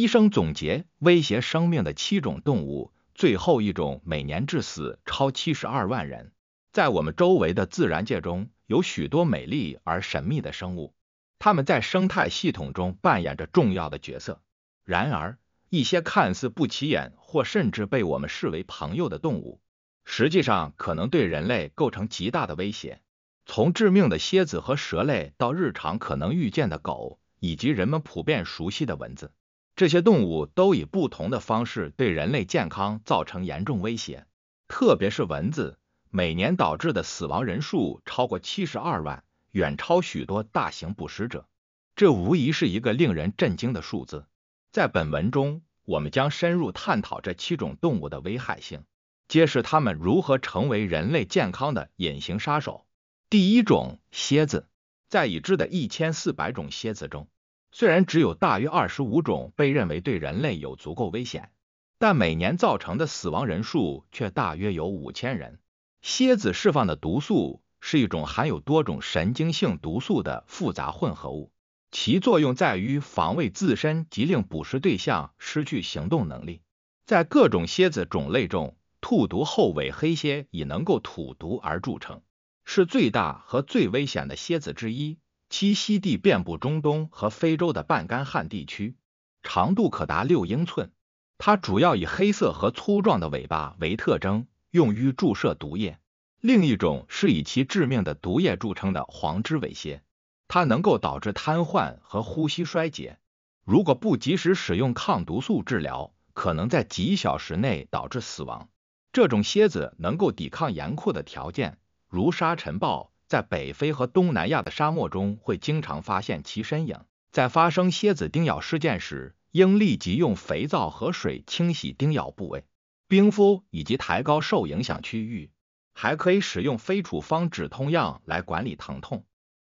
医生总结威胁生命的七种动物，最后一种每年致死超七十二万人。在我们周围的自然界中有许多美丽而神秘的生物，它们在生态系统中扮演着重要的角色。然而，一些看似不起眼或甚至被我们视为朋友的动物，实际上可能对人类构成极大的威胁。从致命的蝎子和蛇类到日常可能遇见的狗，以及人们普遍熟悉的蚊子。这些动物都以不同的方式对人类健康造成严重威胁，特别是蚊子，每年导致的死亡人数超过七十二万，远超许多大型捕食者。这无疑是一个令人震惊的数字。在本文中，我们将深入探讨这七种动物的危害性，揭示它们如何成为人类健康的隐形杀手。第一种，蝎子，在已知的一千四百种蝎子中。虽然只有大约二十五种被认为对人类有足够危险，但每年造成的死亡人数却大约有五千人。蝎子释放的毒素是一种含有多种神经性毒素的复杂混合物，其作用在于防卫自身及令捕食对象失去行动能力。在各种蝎子种类中，兔毒后尾黑蝎以能够吐毒而著称，是最大和最危险的蝎子之一。栖息地遍布中东和非洲的半干旱地区，长度可达六英寸。它主要以黑色和粗壮的尾巴为特征，用于注射毒液。另一种是以其致命的毒液著称的黄肢尾蝎，它能够导致瘫痪和呼吸衰竭。如果不及时使用抗毒素治疗，可能在几小时内导致死亡。这种蝎子能够抵抗严酷的条件，如沙尘暴。在北非和东南亚的沙漠中，会经常发现其身影。在发生蝎子叮咬事件时，应立即用肥皂和水清洗叮咬部位，冰敷以及抬高受影响区域，还可以使用非处方止痛药来管理疼痛。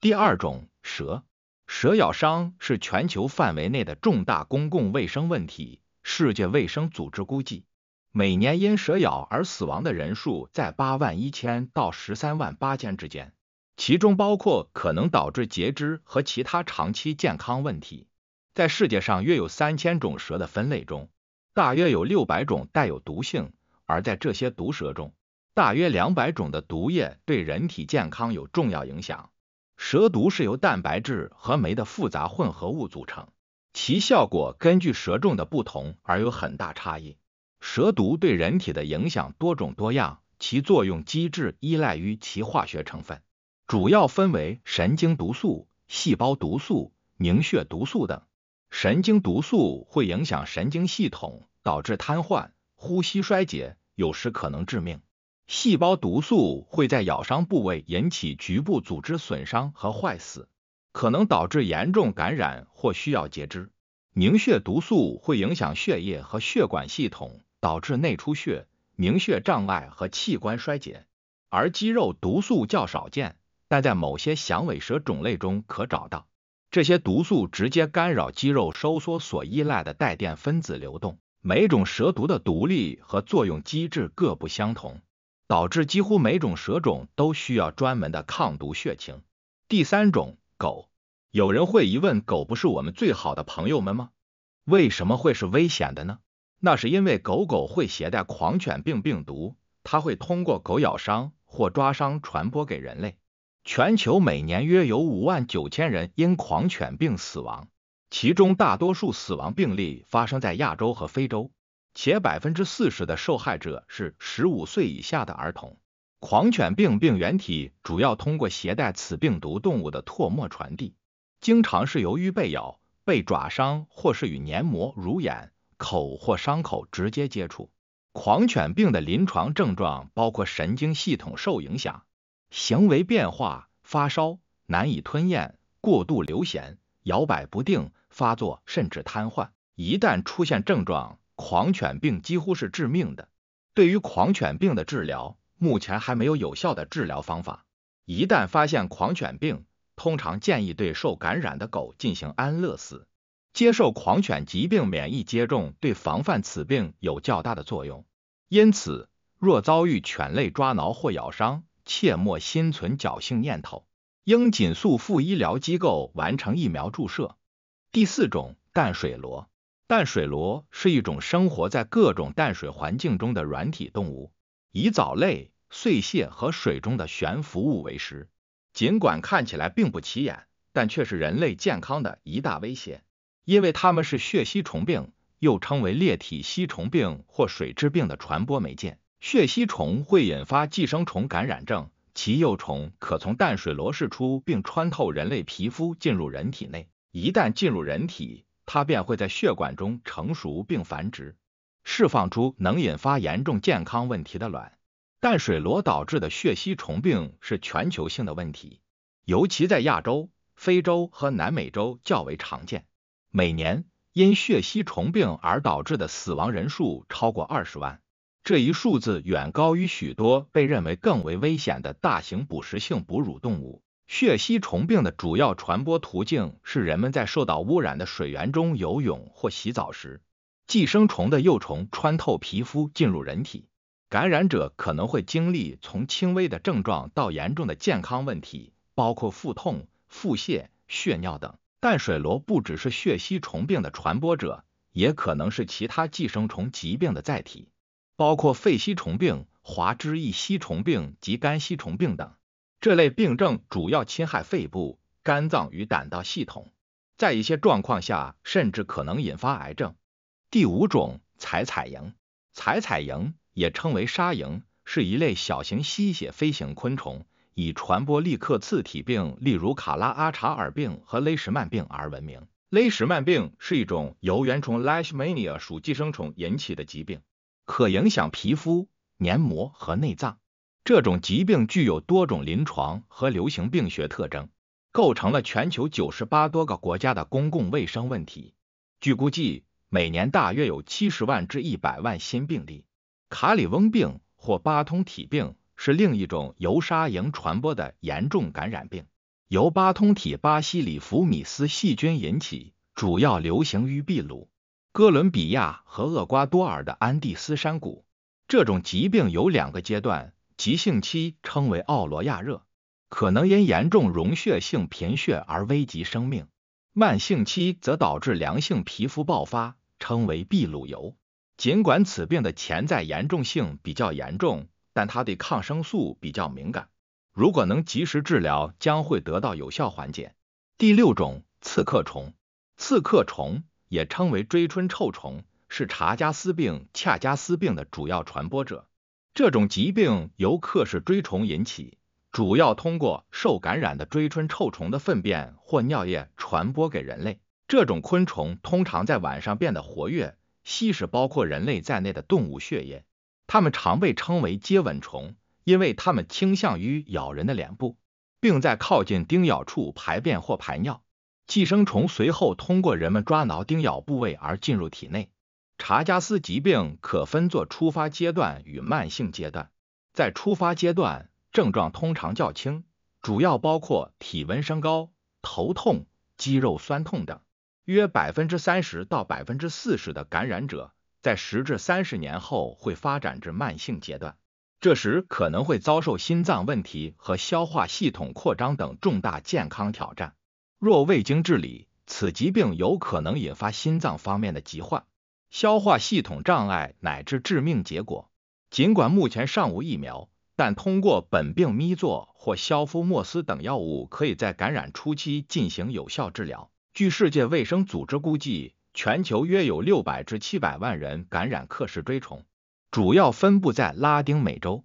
第二种，蛇。蛇咬伤是全球范围内的重大公共卫生问题。世界卫生组织估计，每年因蛇咬而死亡的人数在八万一千到十三万八千之间。其中包括可能导致截肢和其他长期健康问题。在世界上约有三千种蛇的分类中，大约有六百种带有毒性，而在这些毒蛇中，大约两百种的毒液对人体健康有重要影响。蛇毒是由蛋白质和酶的复杂混合物组成，其效果根据蛇种的不同而有很大差异。蛇毒对人体的影响多种多样，其作用机制依赖于其化学成分。主要分为神经毒素、细胞毒素、凝血毒素等。神经毒素会影响神经系统，导致瘫痪、呼吸衰竭，有时可能致命。细胞毒素会在咬伤部位引起局部组织损伤和坏死，可能导致严重感染或需要截肢。凝血毒素会影响血液和血管系统，导致内出血、凝血障碍和器官衰竭。而肌肉毒素较少见。但在某些响尾蛇种类中可找到，这些毒素直接干扰肌肉收缩所依赖的带电分子流动。每种蛇毒的毒力和作用机制各不相同，导致几乎每种蛇种都需要专门的抗毒血清。第三种，狗。有人会疑问，狗不是我们最好的朋友们吗？为什么会是危险的呢？那是因为狗狗会携带狂犬病病毒，它会通过狗咬伤或抓伤传播给人类。全球每年约有五万九千人因狂犬病死亡，其中大多数死亡病例发生在亚洲和非洲，且百分之四十的受害者是十五岁以下的儿童。狂犬病病原体主要通过携带此病毒动物的唾沫传递，经常是由于被咬、被爪伤或是与黏膜、乳眼、口或伤口直接接触。狂犬病的临床症状包括神经系统受影响。行为变化、发烧、难以吞咽、过度流涎、摇摆不定、发作甚至瘫痪。一旦出现症状，狂犬病几乎是致命的。对于狂犬病的治疗，目前还没有有效的治疗方法。一旦发现狂犬病，通常建议对受感染的狗进行安乐死。接受狂犬疾病免疫接种，对防范此病有较大的作用。因此，若遭遇犬类抓挠或咬伤，切莫心存侥幸念头，应紧速赴医疗机构完成疫苗注射。第四种淡水螺，淡水螺是一种生活在各种淡水环境中的软体动物，以藻类、碎屑和水中的悬浮物为食。尽管看起来并不起眼，但却是人类健康的一大威胁，因为它们是血吸虫病，又称为裂体吸虫病或水蛭病的传播媒介。血吸虫会引发寄生虫感染症，其幼虫可从淡水螺释出并穿透人类皮肤进入人体内。一旦进入人体，它便会在血管中成熟并繁殖，释放出能引发严重健康问题的卵。淡水螺导致的血吸虫病是全球性的问题，尤其在亚洲、非洲和南美洲较为常见。每年因血吸虫病而导致的死亡人数超过二十万。这一数字远高于许多被认为更为危险的大型捕食性哺乳动物。血吸虫病的主要传播途径是人们在受到污染的水源中游泳或洗澡时，寄生虫的幼虫穿透皮肤进入人体。感染者可能会经历从轻微的症状到严重的健康问题，包括腹痛、腹泻、血尿等。淡水螺不只是血吸虫病的传播者，也可能是其他寄生虫疾病的载体。包括肺吸虫病、华支异吸虫病及肝吸虫病等，这类病症主要侵害肺部、肝脏与胆道系统，在一些状况下甚至可能引发癌症。第五种，采采蝇。采采蝇也称为沙蝇，是一类小型吸血飞行昆虫，以传播立克次体病，例如卡拉阿查尔病和雷什曼病而闻名。雷什曼病是一种由原虫 Leishmania 属寄生虫引起的疾病。可影响皮肤、黏膜和内脏。这种疾病具有多种临床和流行病学特征，构成了全球九十八多个国家的公共卫生问题。据估计，每年大约有七十万至一百万新病例。卡里翁病或巴通体病是另一种由沙蝇传播的严重感染病，由巴通体巴西里弗米斯细菌引起，主要流行于秘鲁。哥伦比亚和厄瓜多尔的安第斯山谷，这种疾病有两个阶段，急性期称为奥罗亚热，可能因严重溶血性贫血而危及生命；慢性期则导致良性皮肤爆发，称为秘鲁油。尽管此病的潜在严重性比较严重，但它对抗生素比较敏感，如果能及时治疗，将会得到有效缓解。第六种，刺客虫，刺客虫。也称为锥蝽臭虫，是查加斯病、恰加斯病的主要传播者。这种疾病由克氏锥虫引起，主要通过受感染的锥蝽臭虫的粪便或尿液传播给人类。这种昆虫通常在晚上变得活跃，吸食包括人类在内的动物血液。它们常被称为“接吻虫”，因为它们倾向于咬人的脸部，并在靠近叮咬处排便或排尿。寄生虫随后通过人们抓挠、叮咬部位而进入体内。查加斯疾病可分作初发阶段与慢性阶段。在初发阶段，症状通常较轻，主要包括体温升高、头痛、肌肉酸痛等。约百分之三十到百分之四十的感染者，在十至三十年后会发展至慢性阶段，这时可能会遭受心脏问题和消化系统扩张等重大健康挑战。若未经治理，此疾病有可能引发心脏方面的疾患、消化系统障碍乃至致命结果。尽管目前尚无疫苗，但通过苯并咪唑或硝夫莫斯等药物，可以在感染初期进行有效治疗。据世界卫生组织估计，全球约有六百至七百万人感染克氏锥虫，主要分布在拉丁美洲。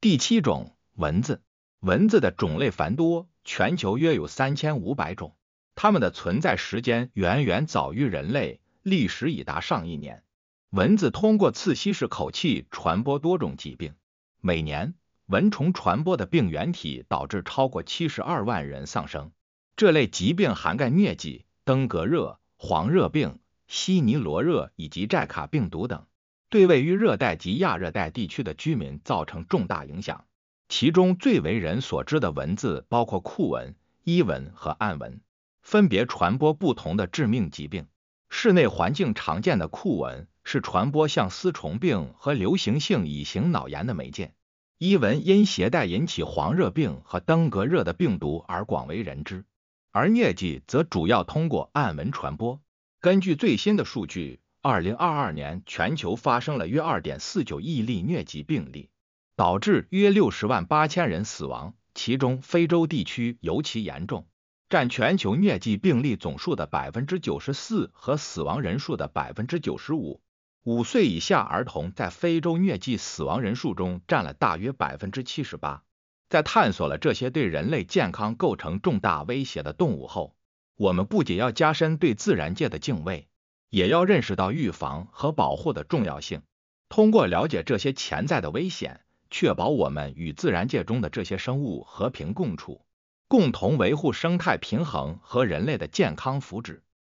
第七种，蚊子。蚊子的种类繁多。全球约有三千五百种，它们的存在时间远远早于人类，历史已达上亿年。蚊子通过刺吸式口气传播多种疾病，每年蚊虫传播的病原体导致超过七十二万人丧生。这类疾病涵盖疟疾、登革热、黄热病、西尼罗热以及寨卡病毒等，对位于热带及亚热带地区的居民造成重大影响。其中最为人所知的文字包括酷文、伊文和暗文，分别传播不同的致命疾病。室内环境常见的酷文是传播像丝虫病和流行性乙型脑炎的媒介。伊文因携带引起黄热病和登革热的病毒而广为人知，而疟疾则主要通过暗文传播。根据最新的数据，二零二二年全球发生了约二点四九亿例疟疾病例。导致约六十万八千人死亡，其中非洲地区尤其严重，占全球疟疾病例总数的百分之九十四和死亡人数的百分之九十五。五岁以下儿童在非洲疟疾死亡人数中占了大约百分之七十八。在探索了这些对人类健康构成重大威胁的动物后，我们不仅要加深对自然界的敬畏，也要认识到预防和保护的重要性。通过了解这些潜在的危险，确保我们与自然界中的这些生物和平共处，共同维护生态平衡和人类的健康福祉。